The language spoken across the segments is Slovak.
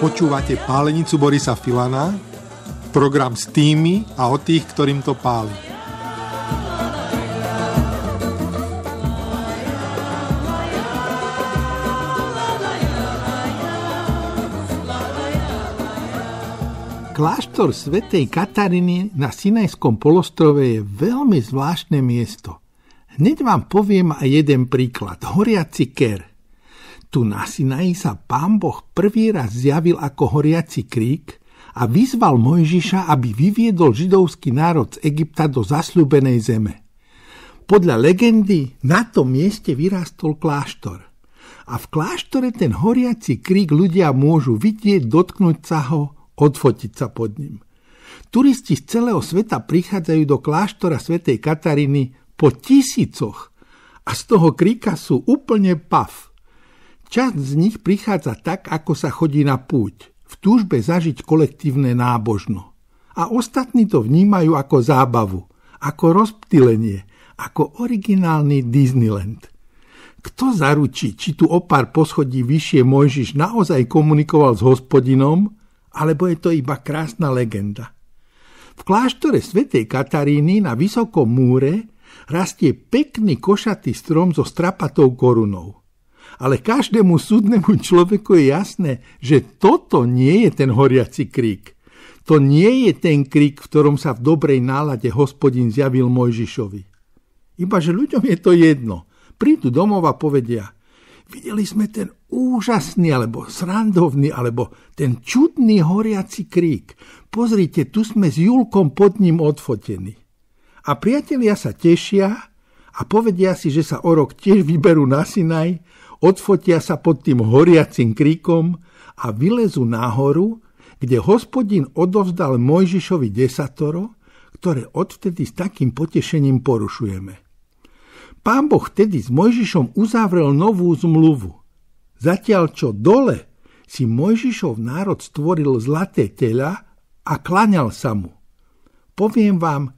Počúvate pálenicu Borisa Filana, program s tými a o tých, ktorým to páli. Kláštor svätej Katariny na Sinajskom polostrove je veľmi zvláštne miesto. Hneď vám poviem aj jeden príklad. Horiaci ker tu na Sinaji sa pán Boh prvý raz zjavil ako horiaci krík a vyzval Mojžiša, aby vyviedol židovský národ z Egypta do zasľúbenej zeme. Podľa legendy na tom mieste vyrástol kláštor. A v kláštore ten horiaci krík ľudia môžu vidieť, dotknúť sa ho, odfotiť sa pod ním. Turisti z celého sveta prichádzajú do kláštora svätej Katariny po tisícoch a z toho kríka sú úplne pav. Časť z nich prichádza tak, ako sa chodí na púť, v túžbe zažiť kolektívne nábožno. A ostatní to vnímajú ako zábavu, ako rozptylenie, ako originálny Disneyland. Kto zaručí, či tu opár poschodí vyššie Mojžiš naozaj komunikoval s hospodinom, alebo je to iba krásna legenda? V kláštore svätej Kataríny na vysokom múre rastie pekný košatý strom so strapatou korunou ale každému súdnemu človeku je jasné, že toto nie je ten horiaci krík. To nie je ten krík, v ktorom sa v dobrej nálade hospodin zjavil Mojžišovi. Iba že ľuďom je to jedno. Prídu domov a povedia, videli sme ten úžasný, alebo srandovný, alebo ten čudný horiaci krík. Pozrite, tu sme s Julkom pod ním odfotení. A priatelia sa tešia a povedia si, že sa o rok tiež vyberú na Sinaj odfotia sa pod tým horiacim kríkom a vylezú nahoru, kde hospodin odovzdal Mojžišovi desatoro, ktoré odvtedy s takým potešením porušujeme. Pán Boh vtedy s Mojžišom uzavrel novú zmluvu. Zatiaľ čo dole si Mojžišov národ stvoril zlaté tela a klaňal sa mu. Poviem vám,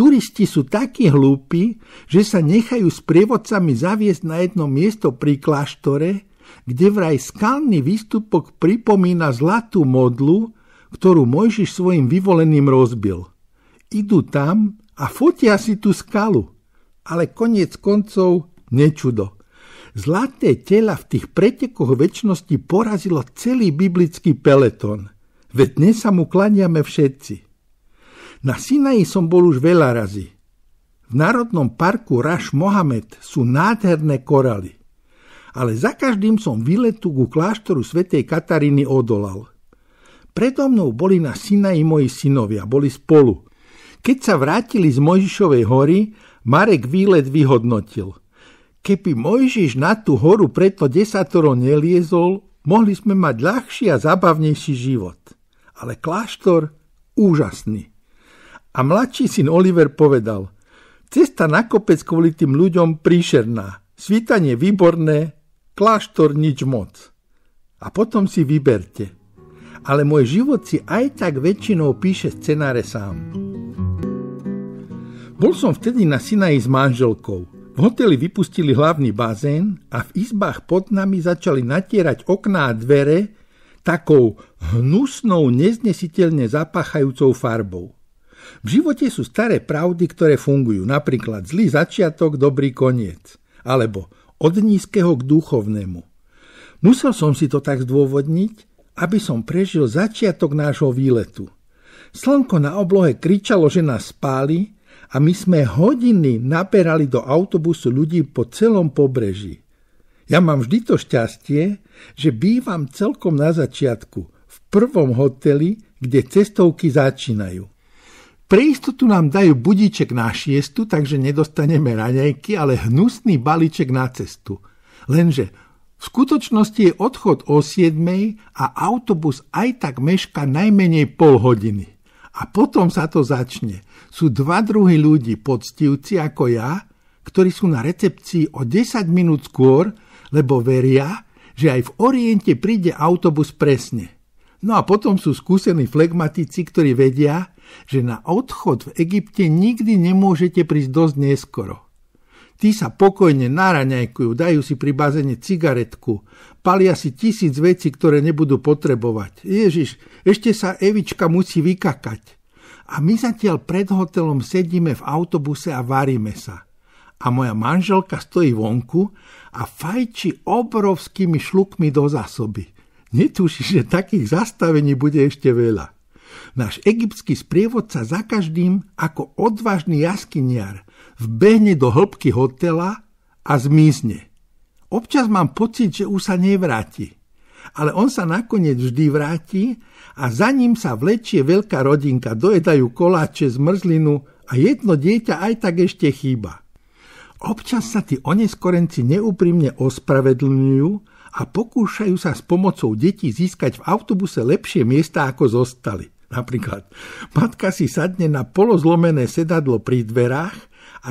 Turisti sú takí hlúpi, že sa nechajú s prievodcami zaviesť na jedno miesto pri kláštore, kde vraj skalný výstupok pripomína zlatú modlu, ktorú Mojžiš svojim vyvoleným rozbil. Idú tam a fotia si tú skalu. Ale koniec koncov nečudo. Zlaté tela v tých pretekoch väčšnosti porazilo celý biblický peleton. Veď dnes sa mu klaniame všetci. Na Sinaji som bol už veľa razy. V Národnom parku Raš Mohamed sú nádherné koraly. Ale za každým som výletu ku kláštoru svätej Katariny odolal. Predo mnou boli na Sinaji moji synovia, boli spolu. Keď sa vrátili z Mojžišovej hory, Marek výlet vyhodnotil. Keby Mojžiš na tú horu preto desatoro neliezol, mohli sme mať ľahší a zabavnejší život. Ale kláštor úžasný. A mladší syn Oliver povedal, cesta na kopec kvôli tým ľuďom príšerná, svítanie výborné, kláštor nič moc. A potom si vyberte. Ale môj život si aj tak väčšinou píše scenáre sám. Bol som vtedy na Sinaji s manželkou. V hoteli vypustili hlavný bazén a v izbách pod nami začali natierať okná a dvere takou hnusnou, neznesiteľne zapáchajúcou farbou. V živote sú staré pravdy, ktoré fungujú, napríklad zlý začiatok, dobrý koniec, alebo od nízkeho k duchovnému. Musel som si to tak zdôvodniť, aby som prežil začiatok nášho výletu. Slnko na oblohe kričalo, že nás spáli a my sme hodiny naperali do autobusu ľudí po celom pobreží. Ja mám vždy to šťastie, že bývam celkom na začiatku, v prvom hoteli, kde cestovky začínajú. Pre istotu nám dajú budíček na šiestu, takže nedostaneme raňajky, ale hnusný balíček na cestu. Lenže v skutočnosti je odchod o 7 a autobus aj tak meška najmenej pol hodiny. A potom sa to začne. Sú dva druhy ľudí, poctivci ako ja, ktorí sú na recepcii o 10 minút skôr, lebo veria, že aj v Oriente príde autobus presne. No a potom sú skúsení flegmatici, ktorí vedia, že na odchod v Egypte nikdy nemôžete prísť dosť neskoro. Tí sa pokojne naraňajkujú, dajú si pri bazene cigaretku, palia si tisíc vecí, ktoré nebudú potrebovať. Ježiš, ešte sa Evička musí vykakať. A my zatiaľ pred hotelom sedíme v autobuse a varíme sa. A moja manželka stojí vonku a fajči obrovskými šlukmi do zásoby. Netuší, že takých zastavení bude ešte veľa. Náš egyptský sprievodca za každým, ako odvážny jaskyniar, vbehne do hĺbky hotela a zmizne. Občas mám pocit, že už sa nevráti. Ale on sa nakoniec vždy vráti a za ním sa vlečie veľká rodinka, dojedajú koláče, zmrzlinu a jedno dieťa aj tak ešte chýba. Občas sa tí oneskorenci neúprimne ospravedlňujú a pokúšajú sa s pomocou detí získať v autobuse lepšie miesta, ako zostali. Napríklad, matka si sadne na polozlomené sedadlo pri dverách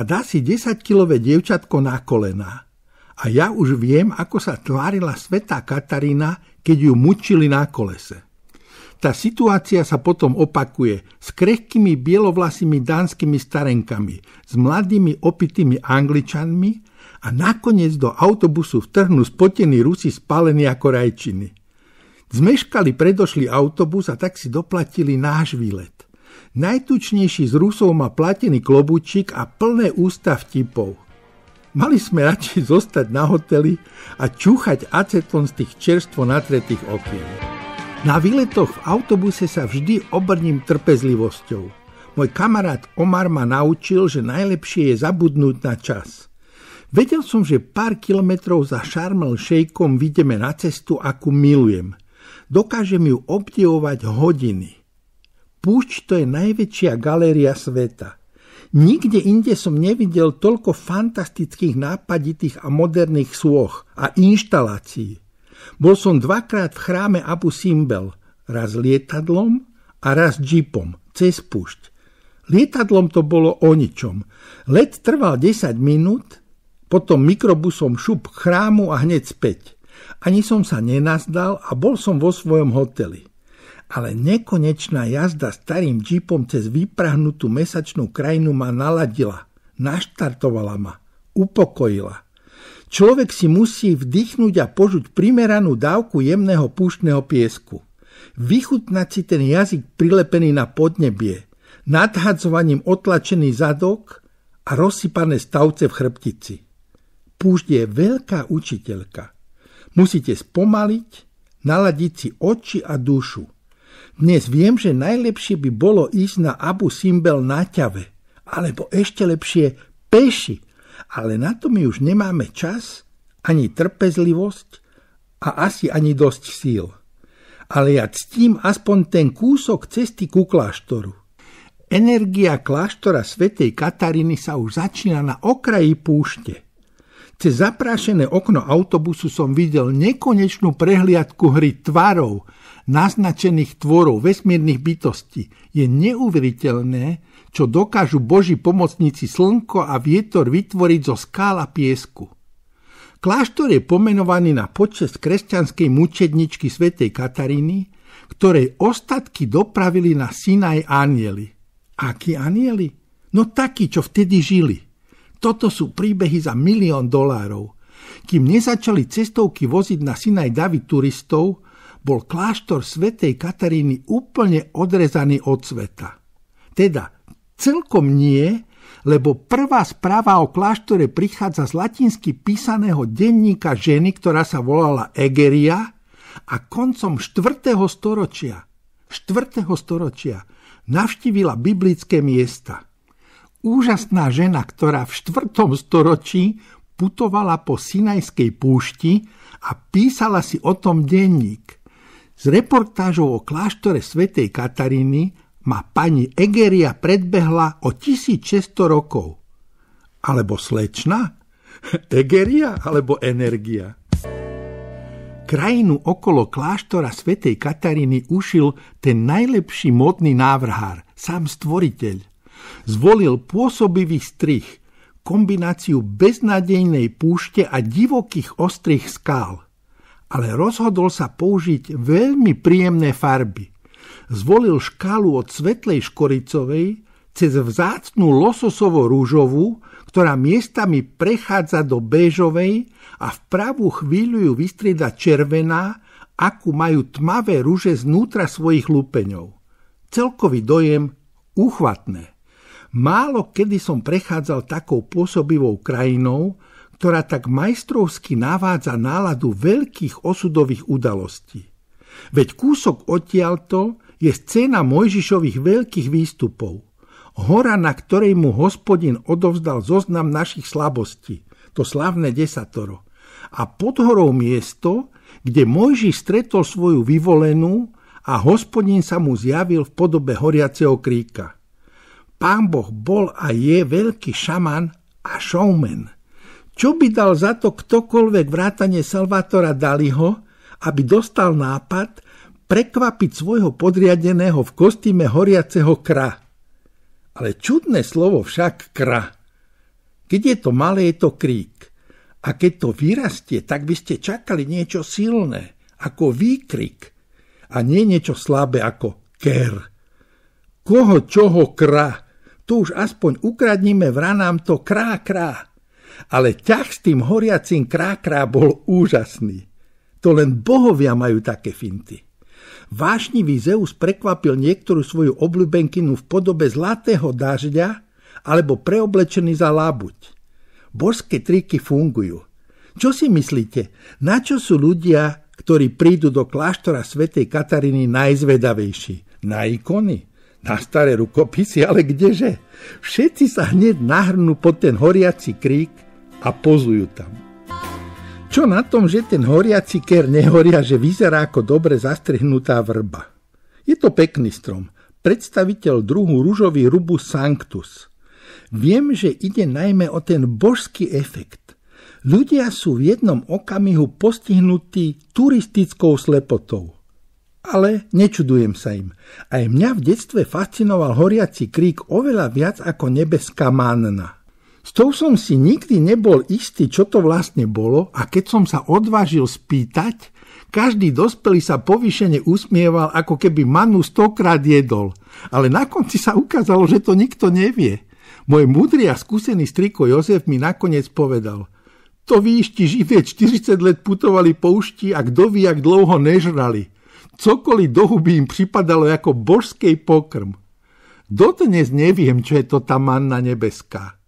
a dá si 10-kilové dievčatko na kolena. A ja už viem, ako sa tvárila svetá Katarína, keď ju mučili na kolese. Tá situácia sa potom opakuje s krehkými bielovlasými dánskymi starenkami, s mladými opitými angličanmi a nakoniec do autobusu vtrhnú spotení Rusi spálení ako rajčiny. Zmeškali predošli autobus a tak si doplatili náš výlet. Najtučnejší z Rusov má platený klobučík a plné ústa vtipov. Mali sme radšej zostať na hoteli a čúchať acetón z tých čerstvo natretých okien. Na výletoch v autobuse sa vždy obrním trpezlivosťou. Môj kamarát Omar ma naučil, že najlepšie je zabudnúť na čas. Vedel som, že pár kilometrov za Šarmel šejkom vidíme na cestu, akú milujem – Dokážem ju obdivovať hodiny. Púšť to je najväčšia galéria sveta. Nikde inde som nevidel toľko fantastických nápaditých a moderných sôch a inštalácií. Bol som dvakrát v chráme Abu Simbel, raz lietadlom a raz džipom, cez púšť. Lietadlom to bolo o ničom. Let trval 10 minút, potom mikrobusom šup k chrámu a hneď späť. Ani som sa nenazdal a bol som vo svojom hoteli. Ale nekonečná jazda starým džipom cez vyprahnutú mesačnú krajinu ma naladila, naštartovala ma, upokojila. Človek si musí vdychnúť a požuť primeranú dávku jemného púštneho piesku. Vychutnať si ten jazyk prilepený na podnebie, nadhadzovaním otlačený zadok a rozsypané stavce v chrbtici. Púšť je veľká učiteľka. Musíte spomaliť, naladiť si oči a dušu. Dnes viem, že najlepšie by bolo ísť na Abu Simbel na ťave, alebo ešte lepšie peši, ale na to my už nemáme čas, ani trpezlivosť a asi ani dosť síl. Ale ja ctím aspoň ten kúsok cesty ku kláštoru. Energia kláštora svätej Katariny sa už začína na okraji púšte. Cez zaprášené okno autobusu som videl nekonečnú prehliadku hry tvarov, naznačených tvorov vesmírnych bytostí. Je neuveriteľné, čo dokážu Boží pomocníci slnko a vietor vytvoriť zo skála piesku. Kláštor je pomenovaný na počest kresťanskej mučedničky svätej Kataríny, ktorej ostatky dopravili na Sinaj anieli. Akí anieli? No takí, čo vtedy žili – toto sú príbehy za milión dolárov. Kým nezačali cestovky voziť na Sinaj davy turistov, bol kláštor svätej Kataríny úplne odrezaný od sveta. Teda celkom nie, lebo prvá správa o kláštore prichádza z latinsky písaného denníka ženy, ktorá sa volala Egeria a koncom 4. storočia, 4. storočia navštívila biblické miesta – Úžasná žena, ktorá v 4. storočí putovala po Sinajskej púšti a písala si o tom denník. Z reportážov o kláštore svätej Kataríny ma pani Egeria predbehla o 1600 rokov. Alebo slečna? Egeria alebo energia? Krajinu okolo kláštora svätej Kataríny ušil ten najlepší modný návrhár, sám stvoriteľ. Zvolil pôsobivý strich, kombináciu beznadejnej púšte a divokých ostrých skál. Ale rozhodol sa použiť veľmi príjemné farby. Zvolil škálu od svetlej škoricovej cez vzácnú lososovo-rúžovú, ktorá miestami prechádza do béžovej a v pravú chvíľu ju vystrieda červená, akú majú tmavé rúže znútra svojich lúpeňov. Celkový dojem uchvatné. Málo kedy som prechádzal takou pôsobivou krajinou, ktorá tak majstrovsky navádza náladu veľkých osudových udalostí. Veď kúsok odtialto je scéna Mojžišových veľkých výstupov. Hora, na ktorej mu hospodin odovzdal zoznam našich slabostí, to slavné desatoro. A pod horou miesto, kde Mojžiš stretol svoju vyvolenú a hospodin sa mu zjavil v podobe horiaceho kríka. Pán Boh bol a je veľký šaman a showman. Čo by dal za to ktokoľvek vrátane Salvatora Daliho, aby dostal nápad prekvapiť svojho podriadeného v kostýme horiaceho kra. Ale čudné slovo však kra. Keď je to malé, je to krík. A keď to vyrastie, tak by ste čakali niečo silné, ako výkrik. A nie niečo slabé, ako ker. Koho čoho kra? Tu už aspoň ukradníme vranám to krá-krá. Ale ťah s tým horiacím krá-krá bol úžasný. To len bohovia majú také finty. Vášnivý Zeus prekvapil niektorú svoju obľúbenkinu v podobe zlatého dažďa alebo preoblečený za lábuť. Božské triky fungujú. Čo si myslíte, na čo sú ľudia, ktorí prídu do kláštora svätej Katariny najzvedavejší? Na ikony? na staré rukopisy, ale kdeže? Všetci sa hneď nahrnú pod ten horiaci krík a pozujú tam. Čo na tom, že ten horiaci ker nehoria, že vyzerá ako dobre zastrihnutá vrba? Je to pekný strom, predstaviteľ druhu rúžový rubu sanctus. Viem, že ide najmä o ten božský efekt. Ľudia sú v jednom okamihu postihnutí turistickou slepotou. Ale nečudujem sa im. Aj mňa v detstve fascinoval horiaci krík oveľa viac ako nebeská manna. S tou som si nikdy nebol istý, čo to vlastne bolo a keď som sa odvážil spýtať, každý dospelý sa povýšene usmieval, ako keby manu stokrát jedol. Ale na konci sa ukázalo, že to nikto nevie. Môj múdry a skúsený striko Jozef mi nakoniec povedal – to výšti živie 40 let putovali po ušti a kto ví, ak dlouho nežrali. Cokoliv do huby im připadalo jako božský pokrm. Dodnes neviem, čo je to tá manna nebeská.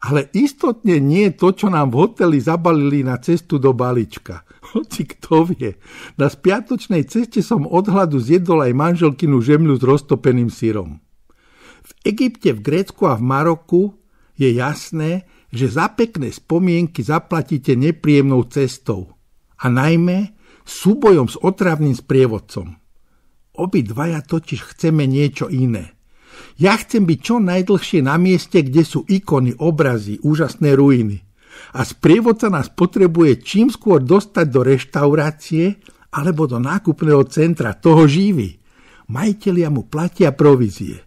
Ale istotne nie to, čo nám v hoteli zabalili na cestu do balička. Hoci kto vie. Na spiatočnej ceste som od hladu zjedol aj manželkinu žemľu s roztopeným syrom. V Egypte, v Grécku a v Maroku je jasné, že za pekné spomienky zaplatíte nepríjemnou cestou. A najmä, súbojom s otravným sprievodcom. Obidvaja totiž chceme niečo iné. Ja chcem byť čo najdlhšie na mieste, kde sú ikony, obrazy, úžasné ruiny. A sprievodca nás potrebuje čím skôr dostať do reštaurácie alebo do nákupného centra, toho živý. Majitelia mu platia provízie.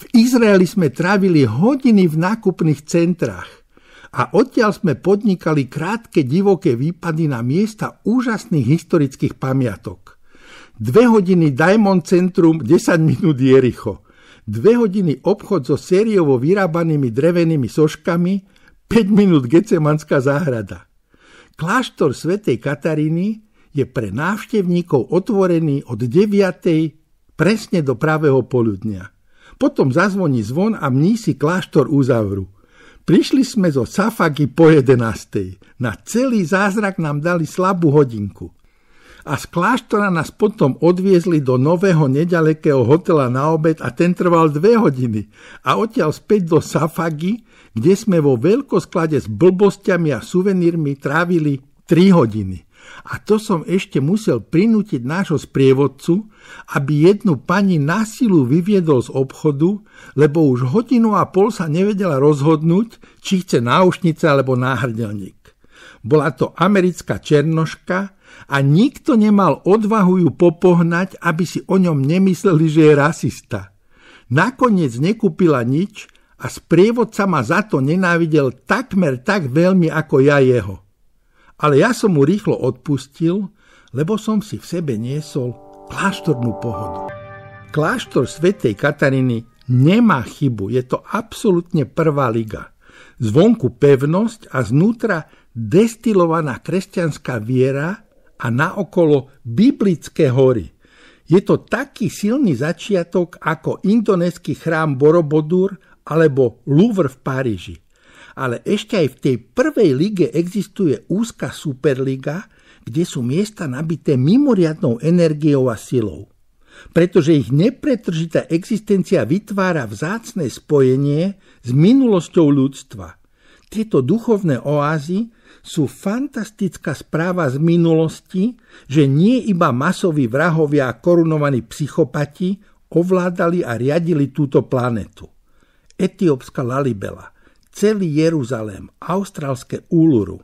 V Izraeli sme trávili hodiny v nákupných centrách a odtiaľ sme podnikali krátke divoké výpady na miesta úžasných historických pamiatok. Dve hodiny Diamond Centrum, 10 minút Jericho. Dve hodiny obchod so sériovo vyrábanými drevenými soškami, 5 minút Gecemanská záhrada. Kláštor svätej Kataríny je pre návštevníkov otvorený od 9. presne do pravého poludnia. Potom zazvoní zvon a mnísi kláštor uzavru – Prišli sme zo Safagy po 11. Na celý zázrak nám dali slabú hodinku. A z kláštora nás potom odviezli do nového nedalekého hotela na obed a ten trval dve hodiny. A odtiaľ späť do Safagy, kde sme vo veľkosklade s blbostiami a suvenírmi trávili 3 hodiny. A to som ešte musel prinútiť nášho sprievodcu, aby jednu pani na silu vyviedol z obchodu, lebo už hodinu a pol sa nevedela rozhodnúť, či chce náušnice alebo náhrdelník. Bola to americká černoška, a nikto nemal odvahu ju popohnať, aby si o ňom nemysleli, že je rasista. Nakoniec nekúpila nič a sprievodca ma za to nenávidel takmer tak veľmi ako ja jeho. Ale ja som mu rýchlo odpustil, lebo som si v sebe niesol kláštornú pohodu. Kláštor svätej Katariny nemá chybu, je to absolútne prvá liga. Zvonku pevnosť a znútra destilovaná kresťanská viera a naokolo biblické hory. Je to taký silný začiatok ako indonéský chrám Borobodur alebo Louvre v Paríži ale ešte aj v tej prvej lige existuje úzka superliga, kde sú miesta nabité mimoriadnou energiou a silou. Pretože ich nepretržitá existencia vytvára vzácne spojenie s minulosťou ľudstva. Tieto duchovné oázy sú fantastická správa z minulosti, že nie iba masoví vrahovia a korunovaní psychopati ovládali a riadili túto planetu. Etiópska Lalibela – celý Jeruzalém, austrálske Uluru.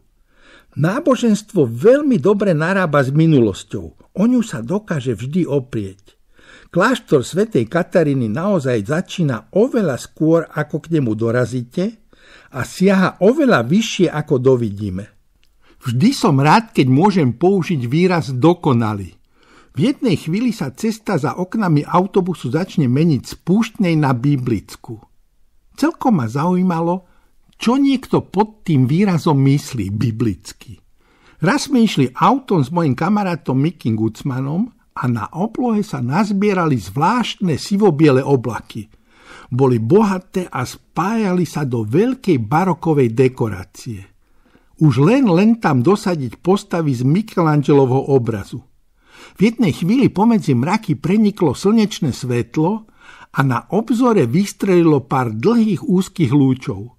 Náboženstvo veľmi dobre narába s minulosťou, o ňu sa dokáže vždy oprieť. Kláštor svätej Katariny naozaj začína oveľa skôr, ako k nemu dorazíte a siaha oveľa vyššie, ako dovidíme. Vždy som rád, keď môžem použiť výraz dokonalý. V jednej chvíli sa cesta za oknami autobusu začne meniť z púštnej na biblickú. Celkom ma zaujímalo, čo niekto pod tým výrazom myslí biblicky. Raz sme išli autom s mojim kamarátom Mikim Gucmanom a na oblohe sa nazbierali zvláštne sivobiele oblaky. Boli bohaté a spájali sa do veľkej barokovej dekorácie. Už len len tam dosadiť postavy z Michelangelovho obrazu. V jednej chvíli pomedzi mraky preniklo slnečné svetlo a na obzore vystrelilo pár dlhých úzkých lúčov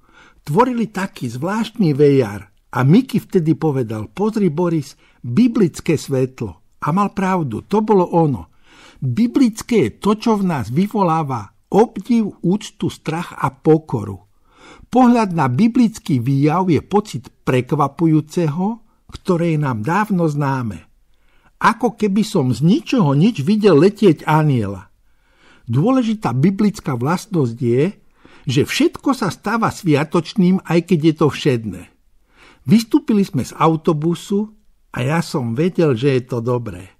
tvorili taký zvláštny vejar a Miky vtedy povedal, pozri Boris, biblické svetlo. A mal pravdu, to bolo ono. Biblické je to, čo v nás vyvoláva obdiv, úctu, strach a pokoru. Pohľad na biblický výjav je pocit prekvapujúceho, ktoré je nám dávno známe. Ako keby som z ničoho nič videl letieť aniela. Dôležitá biblická vlastnosť je, že všetko sa stáva sviatočným, aj keď je to všedné. Vystúpili sme z autobusu a ja som vedel, že je to dobré.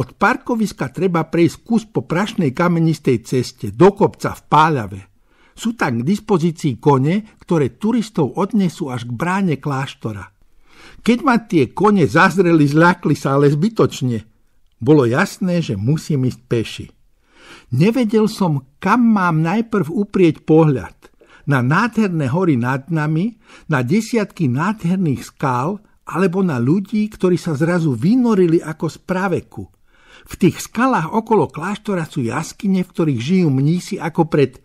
Od parkoviska treba prejsť kus po prašnej kamenistej ceste, do kopca v Páľave. Sú tam k dispozícii kone, ktoré turistov odnesú až k bráne kláštora. Keď ma tie kone zazreli, zľakli sa, ale zbytočne. Bolo jasné, že musím ísť peši. Nevedel som, kam mám najprv uprieť pohľad. Na nádherné hory nad nami, na desiatky nádherných skál alebo na ľudí, ktorí sa zrazu vynorili ako z praveku. V tých skalách okolo kláštora sú jaskyne, v ktorých žijú mnísi ako pred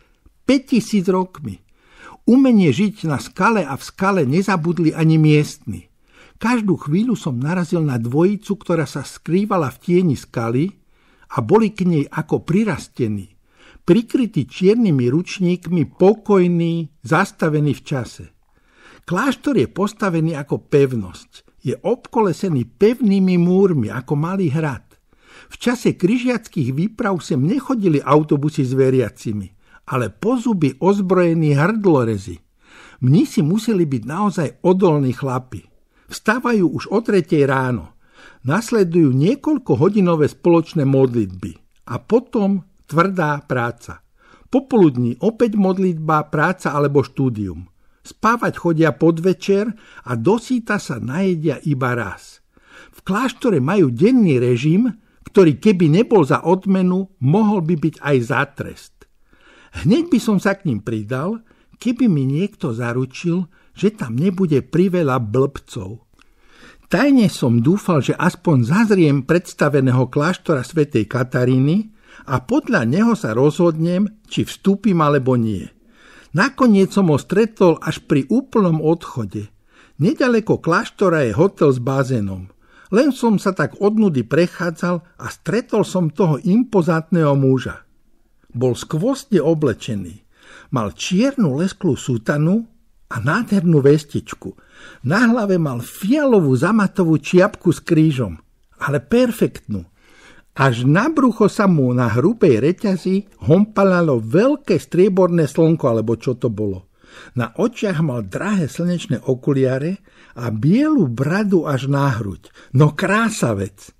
5000 rokmi. Umenie žiť na skale a v skale nezabudli ani miestni. Každú chvíľu som narazil na dvojicu, ktorá sa skrývala v tieni skaly a boli k nej ako prirastení, prikrytí čiernymi ručníkmi, pokojní, zastavení v čase. Kláštor je postavený ako pevnosť. Je obkolesený pevnými múrmi, ako malý hrad. V čase kryžiackých výprav sem nechodili autobusy s veriacimi, ale pozuby ozbrojení hrdlorezy. Mni si museli byť naozaj odolní chlapi. Vstávajú už o tretej ráno, nasledujú niekoľko hodinové spoločné modlitby a potom tvrdá práca. Popoludní opäť modlitba, práca alebo štúdium. Spávať chodia podvečer a dosýta sa najedia iba raz. V kláštore majú denný režim, ktorý keby nebol za odmenu, mohol by byť aj za trest. Hneď by som sa k ním pridal, keby mi niekto zaručil, že tam nebude priveľa blbcov. Tajne som dúfal, že aspoň zazriem predstaveného kláštora svätej Kataríny a podľa neho sa rozhodnem, či vstúpim alebo nie. Nakoniec som ho stretol až pri úplnom odchode. Nedaleko kláštora je hotel s bazénom. Len som sa tak od nudy prechádzal a stretol som toho impozantného muža. Bol skvostne oblečený. Mal čiernu lesklú sútanu, a nádhernú vestičku. Na hlave mal fialovú zamatovú čiapku s krížom, ale perfektnú. Až na brucho sa mu na hrubej reťazi hompalalo veľké strieborné slnko, alebo čo to bolo. Na očiach mal drahé slnečné okuliare a bielu bradu až na hruď. No krásavec!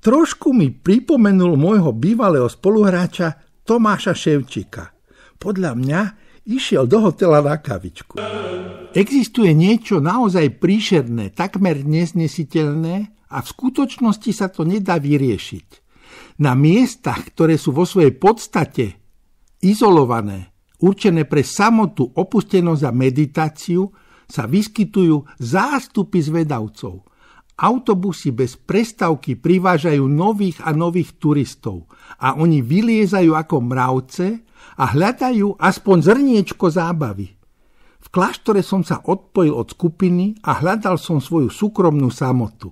Trošku mi pripomenul môjho bývalého spoluhráča Tomáša Ševčíka. Podľa mňa išiel do hotela na kavičku. Existuje niečo naozaj príšerné, takmer neznesiteľné a v skutočnosti sa to nedá vyriešiť. Na miestach, ktoré sú vo svojej podstate izolované, určené pre samotu, opustenosť a meditáciu, sa vyskytujú zástupy zvedavcov – Autobusy bez prestavky privážajú nových a nových turistov a oni vyliezajú ako mravce a hľadajú aspoň zrniečko zábavy. V kláštore som sa odpojil od skupiny a hľadal som svoju súkromnú samotu.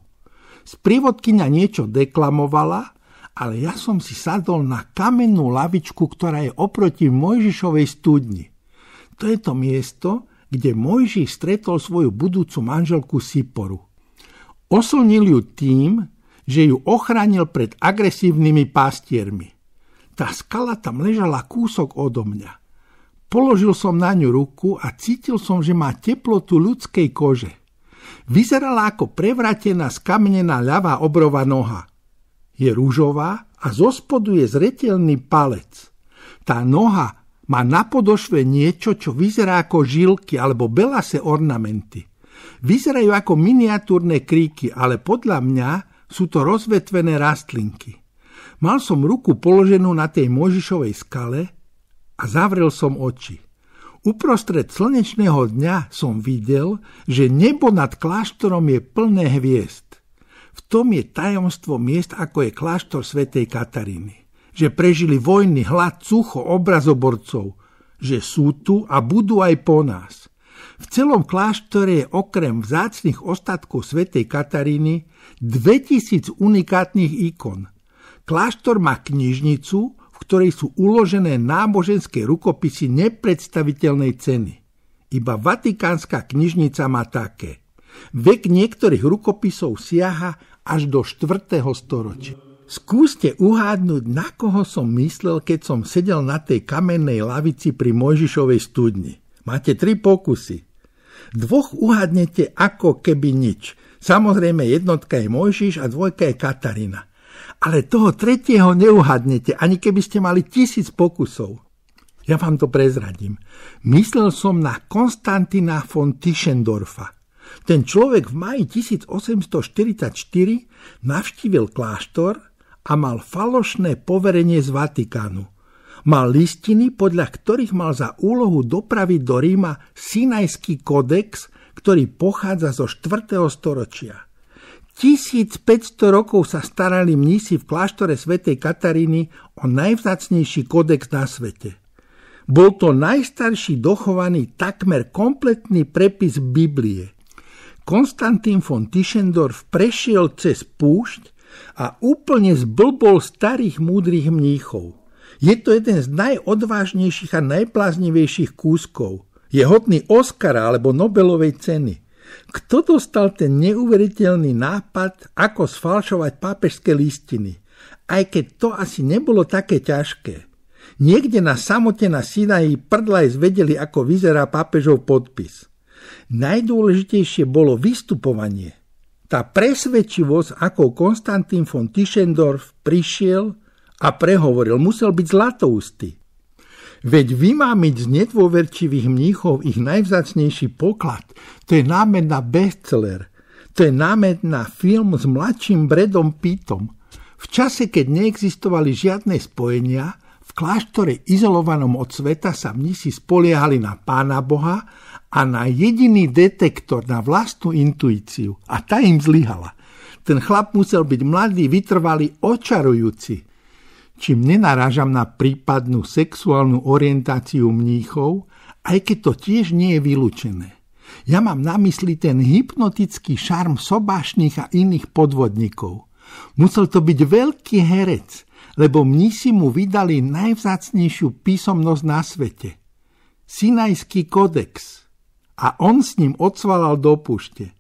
Sprivodkyňa niečo deklamovala, ale ja som si sadol na kamennú lavičku, ktorá je oproti Mojžišovej studni. To je to miesto, kde Mojžiš stretol svoju budúcu manželku Siporu. Oslnil ju tým, že ju ochránil pred agresívnymi pastiermi. Tá skala tam ležala kúsok odo mňa. Položil som na ňu ruku a cítil som, že má teplotu ľudskej kože. Vyzerala ako prevratená skamnená ľavá obrova noha. Je rúžová a zo spodu je zretelný palec. Tá noha má na podošve niečo, čo vyzerá ako žilky alebo belase ornamenty. Vyzerajú ako miniatúrne kríky, ale podľa mňa sú to rozvetvené rastlinky. Mal som ruku položenú na tej Možišovej skale a zavrel som oči. Uprostred slnečného dňa som videl, že nebo nad kláštorom je plné hviezd. V tom je tajomstvo miest, ako je kláštor svätej Kataríny. Že prežili vojny, hlad, sucho, obrazoborcov. Že sú tu a budú aj po nás. V celom kláštore je okrem vzácných ostatkov svätej Kataríny 2000 unikátnych ikon – Kláštor má knižnicu, v ktorej sú uložené náboženské rukopisy nepredstaviteľnej ceny. Iba Vatikánska knižnica má také. Vek niektorých rukopisov siaha až do 4. storočia. Skúste uhádnuť, na koho som myslel, keď som sedel na tej kamennej lavici pri Mojžišovej studni. Máte tri pokusy. Dvoch uhádnete ako keby nič. Samozrejme jednotka je Mojžiš a dvojka je Katarina. Ale toho tretieho neuhadnete, ani keby ste mali tisíc pokusov. Ja vám to prezradím. Myslel som na Konstantina von Tischendorfa. Ten človek v maji 1844 navštívil kláštor a mal falošné poverenie z Vatikánu. Mal listiny, podľa ktorých mal za úlohu dopraviť do Ríma Sinajský kodex, ktorý pochádza zo 4. storočia. 1500 rokov sa starali mnísi v kláštore svätej Kataríny o najvzácnejší kodex na svete. Bol to najstarší dochovaný takmer kompletný prepis Biblie. Konstantín von Tischendorf prešiel cez púšť a úplne zblbol starých múdrych mníchov. Je to jeden z najodvážnejších a najpláznivejších kúskov. Je hodný Oscara alebo Nobelovej ceny kto dostal ten neuveriteľný nápad, ako sfalšovať pápežské listiny, aj keď to asi nebolo také ťažké. Niekde na samote na Sinaji prdlaj zvedeli, ako vyzerá pápežov podpis. Najdôležitejšie bolo vystupovanie. Tá presvedčivosť, ako Konstantín von Tischendorf prišiel a prehovoril, musel byť zlatoustý. Veď vymámiť z nedôverčivých mníchov ich najvzácnejší poklad, to je námed na bestseller, to je námed na film s mladším Bredom Pittom. V čase, keď neexistovali žiadne spojenia, v kláštore izolovanom od sveta sa mnísi spoliehali na pána Boha a na jediný detektor, na vlastnú intuíciu. A tá im zlyhala. Ten chlap musel byť mladý, vytrvalý, očarujúci čím nenarážam na prípadnú sexuálnu orientáciu mníchov, aj keď to tiež nie je vylúčené. Ja mám na mysli ten hypnotický šarm sobášnych a iných podvodníkov. Musel to byť veľký herec, lebo mnísi mu vydali najvzácnejšiu písomnosť na svete. Sinajský kodex. A on s ním odsvalal do púšte.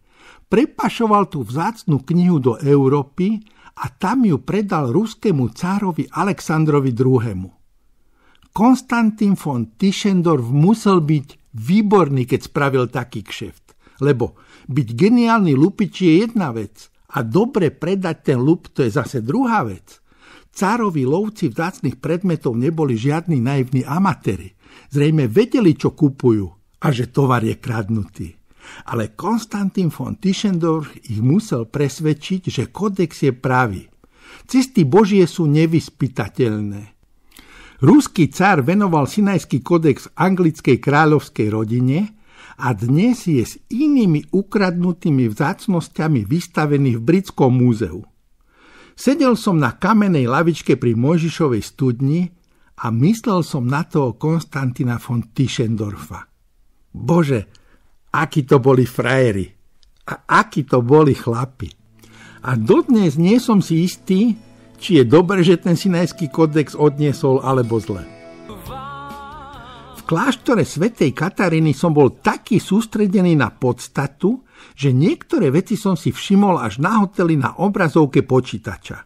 Prepašoval tú vzácnú knihu do Európy a tam ju predal ruskému cárovi Aleksandrovi II. Konstantin von Tischendorf musel byť výborný, keď spravil taký kšeft. Lebo byť geniálny lupič je jedna vec a dobre predať ten lup to je zase druhá vec. Cárovi lovci vzácných predmetov neboli žiadni naivní amatéri. Zrejme vedeli, čo kupujú a že tovar je kradnutý ale Konstantin von Tischendorf ich musel presvedčiť, že kodex je pravý. Cesty Božie sú nevyspytateľné. Ruský cár venoval Sinajský kodex anglickej kráľovskej rodine a dnes je s inými ukradnutými vzácnosťami vystavený v Britskom múzeu. Sedel som na kamenej lavičke pri Mojžišovej studni a myslel som na toho Konstantina von Tischendorfa. Bože, akí to boli frajeri a akí to boli chlapi. A dodnes nie som si istý, či je dobré, že ten Sinajský kodex odniesol alebo zle. V kláštore svätej Katariny som bol taký sústredený na podstatu, že niektoré veci som si všimol až na hoteli na obrazovke počítača.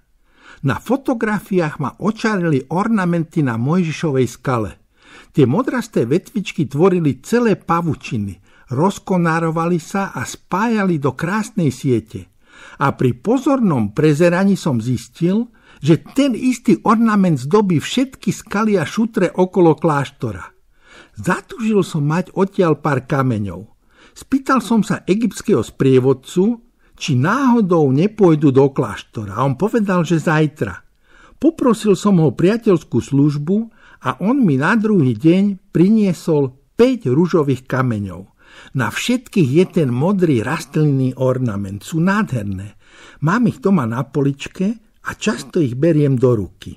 Na fotografiách ma očarili ornamenty na Mojžišovej skale. Tie modrasté vetvičky tvorili celé pavučiny rozkonárovali sa a spájali do krásnej siete. A pri pozornom prezeraní som zistil, že ten istý ornament zdobí všetky skaly a šutre okolo kláštora. Zatúžil som mať odtiaľ pár kameňov. Spýtal som sa egyptského sprievodcu, či náhodou nepôjdu do kláštora a on povedal, že zajtra. Poprosil som ho priateľskú službu a on mi na druhý deň priniesol 5 rúžových kameňov. Na všetkých je ten modrý rastlinný ornament. Sú nádherné. Mám ich doma na poličke a často ich beriem do ruky.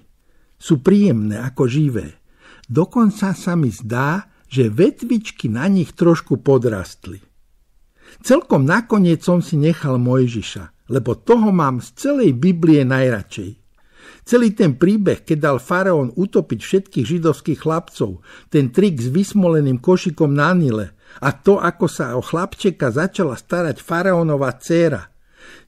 Sú príjemné ako živé. Dokonca sa mi zdá, že vetvičky na nich trošku podrastli. Celkom nakoniec som si nechal Mojžiša, lebo toho mám z celej Biblie najradšej. Celý ten príbeh, keď dal faraón utopiť všetkých židovských chlapcov, ten trik s vysmoleným košikom na Nile – a to, ako sa o chlapčeka začala starať faraónova dcéra.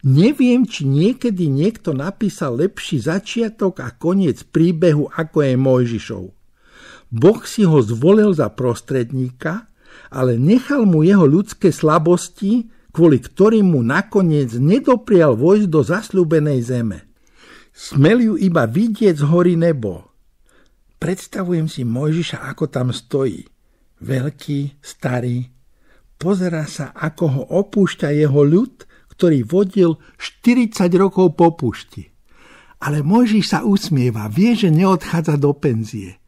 Neviem, či niekedy niekto napísal lepší začiatok a koniec príbehu, ako je Mojžišov. Boh si ho zvolil za prostredníka, ale nechal mu jeho ľudské slabosti, kvôli ktorým mu nakoniec nedoprial vojsť do zasľúbenej zeme. Smel ju iba vidieť z hory nebo. Predstavujem si Mojžiša, ako tam stojí veľký, starý. Pozerá sa, ako ho opúšťa jeho ľud, ktorý vodil 40 rokov po pušti. Ale Mojžiš sa usmieva, vie, že neodchádza do penzie.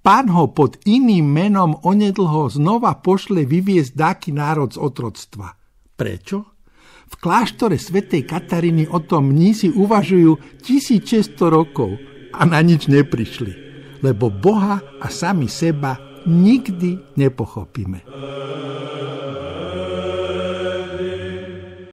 Pán ho pod iným menom onedlho znova pošle vyviezť dáky národ z otroctva. Prečo? V kláštore svätej Katariny o tom mnísi uvažujú 1600 rokov a na nič neprišli, lebo Boha a sami seba nikdy nepochopíme.